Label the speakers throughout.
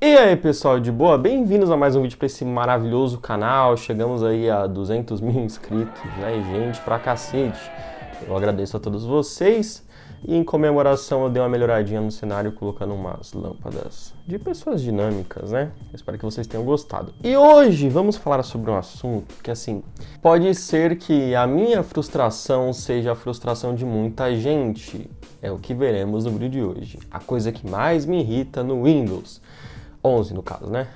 Speaker 1: E aí pessoal de boa, bem-vindos a mais um vídeo para esse maravilhoso canal, chegamos aí a 200 mil inscritos, né gente, pra cacete, eu agradeço a todos vocês e em comemoração eu dei uma melhoradinha no cenário colocando umas lâmpadas de pessoas dinâmicas, né, espero que vocês tenham gostado. E hoje vamos falar sobre um assunto que assim, pode ser que a minha frustração seja a frustração de muita gente, é o que veremos no vídeo de hoje, a coisa que mais me irrita no Windows. 11 no caso, né?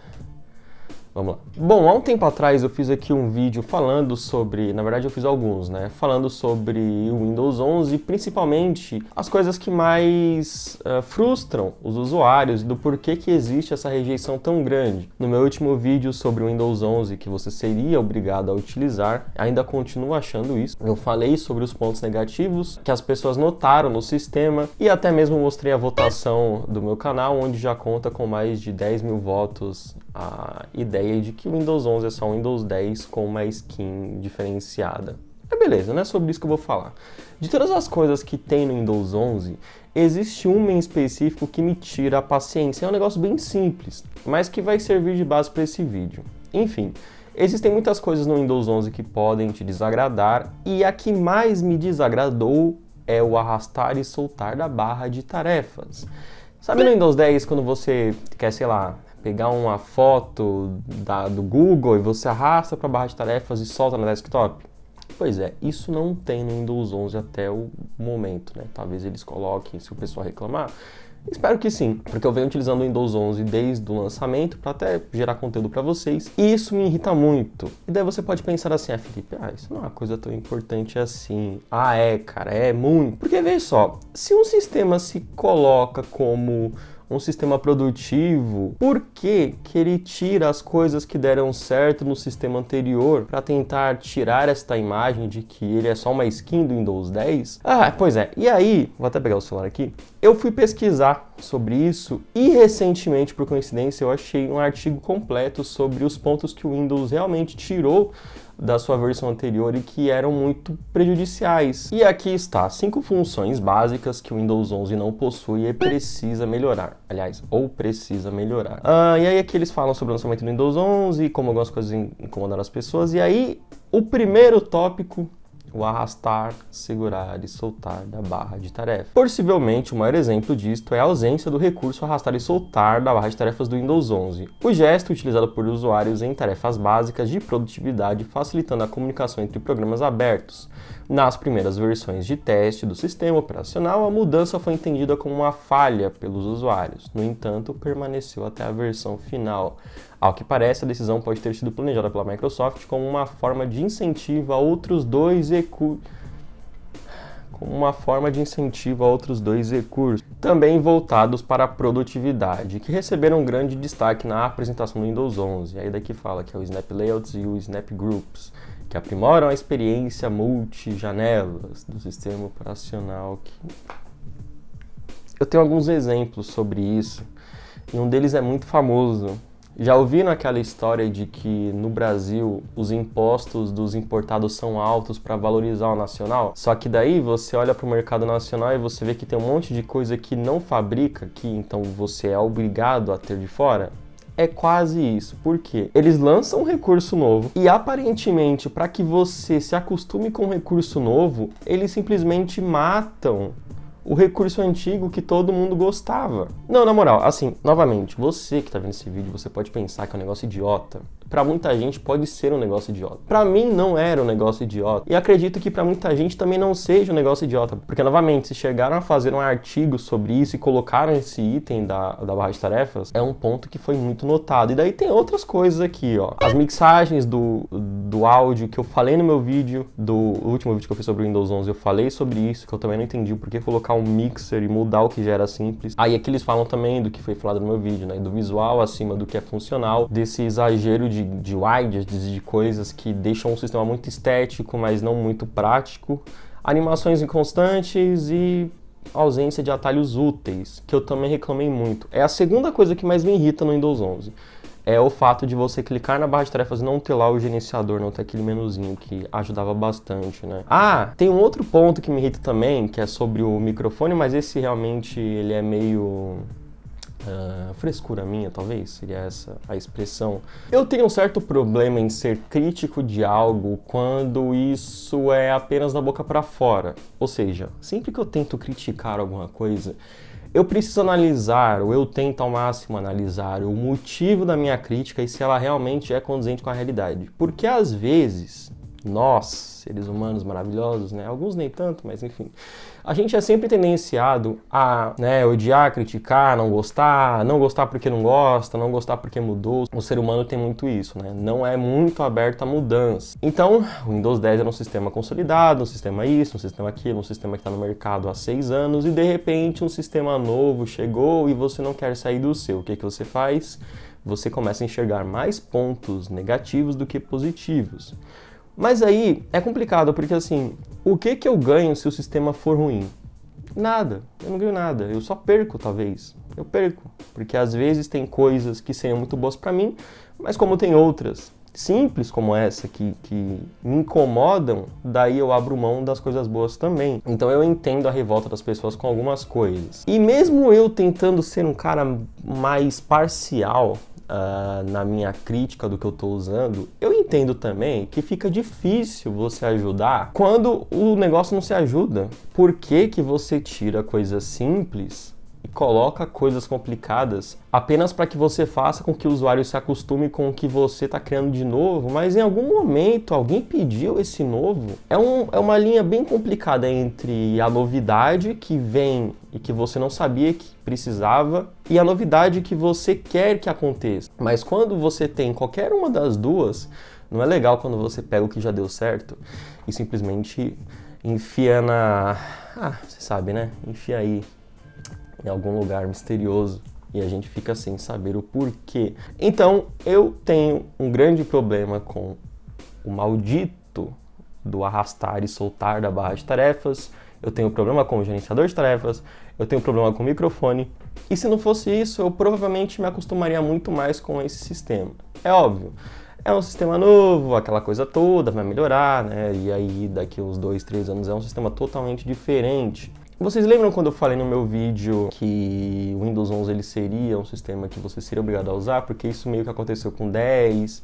Speaker 1: Vamos lá. Bom, há um tempo atrás eu fiz aqui um vídeo falando sobre, na verdade eu fiz alguns, né? Falando sobre o Windows 11 e principalmente as coisas que mais uh, frustram os usuários e do porquê que existe essa rejeição tão grande. No meu último vídeo sobre o Windows 11 que você seria obrigado a utilizar, ainda continuo achando isso. Eu falei sobre os pontos negativos que as pessoas notaram no sistema e até mesmo mostrei a votação do meu canal, onde já conta com mais de 10 mil votos a, ah, ideia ideia de que o Windows 11 é só um Windows 10 com uma skin diferenciada. É beleza, não é sobre isso que eu vou falar. De todas as coisas que tem no Windows 11, existe uma em específico que me tira a paciência. É um negócio bem simples, mas que vai servir de base para esse vídeo. Enfim, existem muitas coisas no Windows 11 que podem te desagradar, e a que mais me desagradou é o arrastar e soltar da barra de tarefas. Sabe no Windows 10 quando você quer, sei lá, pegar uma foto da, do Google e você arrasta para a barra de tarefas e solta no desktop? Pois é, isso não tem no Windows 11 até o momento, né? Talvez eles coloquem, se o pessoal reclamar. Espero que sim, porque eu venho utilizando o Windows 11 desde o lançamento para até gerar conteúdo para vocês, e isso me irrita muito. E daí você pode pensar assim, ah, Felipe, ah, isso não é uma coisa tão importante assim. Ah, é, cara, é muito. Porque veja só, se um sistema se coloca como um sistema produtivo, por que, que ele tira as coisas que deram certo no sistema anterior para tentar tirar esta imagem de que ele é só uma skin do Windows 10? Ah, pois é. E aí, vou até pegar o celular aqui. Eu fui pesquisar sobre isso e recentemente, por coincidência, eu achei um artigo completo sobre os pontos que o Windows realmente tirou da sua versão anterior e que eram muito prejudiciais. E aqui está, cinco funções básicas que o Windows 11 não possui e precisa melhorar. Aliás, ou precisa melhorar. Ah, e aí aqui eles falam sobre o lançamento do Windows 11, como algumas coisas incomodaram as pessoas, e aí o primeiro tópico o arrastar, segurar e soltar da barra de tarefa. Possivelmente, o maior exemplo disto é a ausência do recurso arrastar e soltar da barra de tarefas do Windows 11. O gesto utilizado por usuários em tarefas básicas de produtividade, facilitando a comunicação entre programas abertos, nas primeiras versões de teste do sistema operacional, a mudança foi entendida como uma falha pelos usuários, no entanto, permaneceu até a versão final. Ao que parece, a decisão pode ter sido planejada pela Microsoft como uma forma de incentivo a outros dois recursos como uma forma de incentivo a outros dois recursos, também voltados para a produtividade, que receberam um grande destaque na apresentação do Windows 11. Aí daqui fala que é o Snap Layouts e o Snap Groups que aprimoram a experiência multi-janelas do sistema operacional. Eu tenho alguns exemplos sobre isso, e um deles é muito famoso. Já ouviram aquela história de que no Brasil os impostos dos importados são altos para valorizar o nacional? Só que daí você olha para o mercado nacional e você vê que tem um monte de coisa que não fabrica, que então você é obrigado a ter de fora? é quase isso. Por quê? Eles lançam um recurso novo e aparentemente para que você se acostume com um recurso novo, eles simplesmente matam o recurso antigo que todo mundo gostava. Não, na moral, assim, novamente, você que tá vendo esse vídeo, você pode pensar que é um negócio idiota, para muita gente pode ser um negócio idiota. Para mim não era um negócio idiota. E acredito que para muita gente também não seja um negócio idiota, porque novamente se chegaram a fazer um artigo sobre isso e colocaram esse item da, da barra de tarefas, é um ponto que foi muito notado. E daí tem outras coisas aqui, ó. As mixagens do, do áudio que eu falei no meu vídeo, do último vídeo que eu fiz sobre o Windows 11, eu falei sobre isso, que eu também não entendi por que colocar um mixer e mudar o que já era simples. Aí aqui eles falam também do que foi falado no meu vídeo, né, do visual acima do que é funcional, desse exagero de de, de widgets, de coisas que deixam o sistema muito estético, mas não muito prático, animações inconstantes e ausência de atalhos úteis, que eu também reclamei muito. É a segunda coisa que mais me irrita no Windows 11. É o fato de você clicar na barra de tarefas e não ter lá o gerenciador, não ter aquele menuzinho que ajudava bastante, né? Ah, tem um outro ponto que me irrita também, que é sobre o microfone, mas esse realmente ele é meio Uh, frescura minha, talvez, seria essa a expressão. Eu tenho um certo problema em ser crítico de algo quando isso é apenas da boca para fora. Ou seja, sempre que eu tento criticar alguma coisa, eu preciso analisar, ou eu tento ao máximo analisar o motivo da minha crítica e se ela realmente é condizente com a realidade. Porque às vezes nós, seres humanos maravilhosos, né? Alguns nem tanto, mas enfim. A gente é sempre tendenciado a né, odiar, criticar, não gostar, não gostar porque não gosta, não gostar porque mudou. O ser humano tem muito isso, né? Não é muito aberto a mudança. Então, o Windows 10 era um sistema consolidado, um sistema isso, um sistema aquilo, um sistema que está no mercado há seis anos e de repente um sistema novo chegou e você não quer sair do seu. O que, que você faz? Você começa a enxergar mais pontos negativos do que positivos. Mas aí é complicado, porque assim, o que, que eu ganho se o sistema for ruim? Nada, eu não ganho nada, eu só perco talvez. Eu perco, porque às vezes tem coisas que seriam muito boas para mim, mas como tem outras simples como essa que, que me incomodam, daí eu abro mão das coisas boas também. Então eu entendo a revolta das pessoas com algumas coisas. E mesmo eu tentando ser um cara mais parcial, uh, na minha crítica do que eu estou usando, eu entendo também que fica difícil você ajudar quando o negócio não se ajuda. Por que, que você tira coisas simples coloca coisas complicadas apenas para que você faça com que o usuário se acostume com o que você está criando de novo, mas em algum momento alguém pediu esse novo. É, um, é uma linha bem complicada entre a novidade que vem e que você não sabia que precisava e a novidade que você quer que aconteça. Mas quando você tem qualquer uma das duas, não é legal quando você pega o que já deu certo e simplesmente enfia na. Ah, você sabe, né? Enfia aí em algum lugar misterioso e a gente fica sem saber o porquê. Então, eu tenho um grande problema com o maldito do arrastar e soltar da barra de tarefas, eu tenho problema com o gerenciador de tarefas, eu tenho problema com o microfone. E se não fosse isso, eu provavelmente me acostumaria muito mais com esse sistema. É óbvio. É um sistema novo, aquela coisa toda, vai melhorar, né? E aí daqui uns dois, três anos é um sistema totalmente diferente. Vocês lembram quando eu falei no meu vídeo que o Windows 11 ele seria um sistema que você seria obrigado a usar, porque isso meio que aconteceu com 10.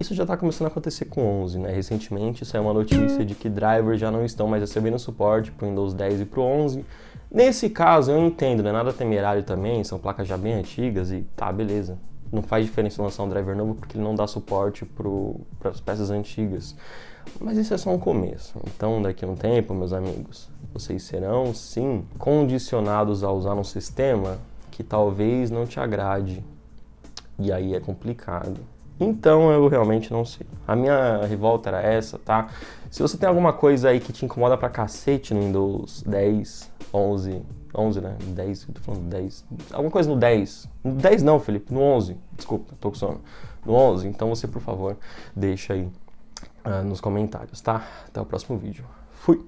Speaker 1: Isso já está começando a acontecer com 11, né? Recentemente saiu uma notícia de que drivers já não estão mais recebendo suporte para o Windows 10 e para o 11. Nesse caso, eu entendo, não é nada temerário também, são placas já bem antigas e tá, beleza. Não faz diferença lançar um driver novo porque ele não dá suporte para as peças antigas. Mas isso é só um começo. Então, daqui a um tempo, meus amigos, vocês serão, sim, condicionados a usar um sistema que talvez não te agrade. E aí é complicado. Então eu realmente não sei. A minha revolta era essa, tá? Se você tem alguma coisa aí que te incomoda pra cacete no Windows 10, 11, 11, né? 10, eu tô falando 10. Alguma coisa no 10. No 10 não, Felipe, no 11. Desculpa, tô com sono. No 11, então você, por favor, deixa aí uh, nos comentários, tá? Até o próximo vídeo. Fui!